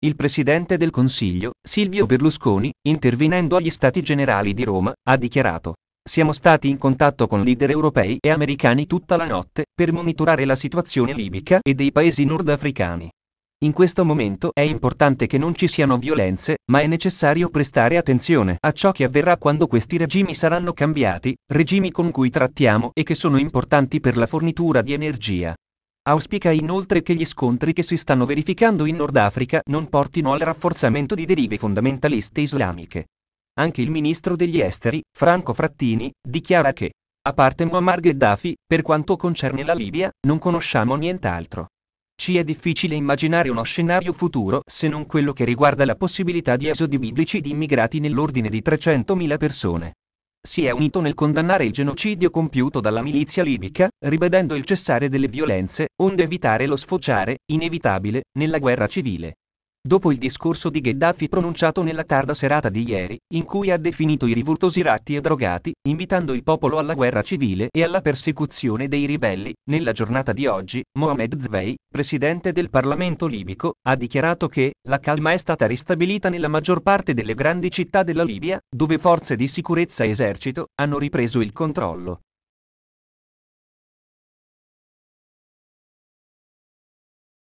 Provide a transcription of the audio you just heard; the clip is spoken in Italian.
Il presidente del Consiglio, Silvio Berlusconi, intervenendo agli Stati Generali di Roma, ha dichiarato siamo stati in contatto con leader europei e americani tutta la notte per monitorare la situazione libica e dei paesi nordafricani. In questo momento è importante che non ci siano violenze, ma è necessario prestare attenzione a ciò che avverrà quando questi regimi saranno cambiati, regimi con cui trattiamo e che sono importanti per la fornitura di energia. Auspica inoltre che gli scontri che si stanno verificando in Nord Africa non portino al rafforzamento di derive fondamentaliste islamiche. Anche il ministro degli esteri, Franco Frattini, dichiara che, a parte Muammar Gheddafi, per quanto concerne la Libia, non conosciamo nient'altro. Ci è difficile immaginare uno scenario futuro se non quello che riguarda la possibilità di esodi biblici di immigrati nell'ordine di 300.000 persone si è unito nel condannare il genocidio compiuto dalla milizia libica, ribadendo il cessare delle violenze, onde evitare lo sfociare, inevitabile, nella guerra civile dopo il discorso di Gheddafi pronunciato nella tarda serata di ieri, in cui ha definito i rivoltosi ratti e drogati, invitando il popolo alla guerra civile e alla persecuzione dei ribelli, nella giornata di oggi, Mohamed Zvei, presidente del Parlamento libico, ha dichiarato che la calma è stata ristabilita nella maggior parte delle grandi città della Libia, dove forze di sicurezza e esercito hanno ripreso il controllo.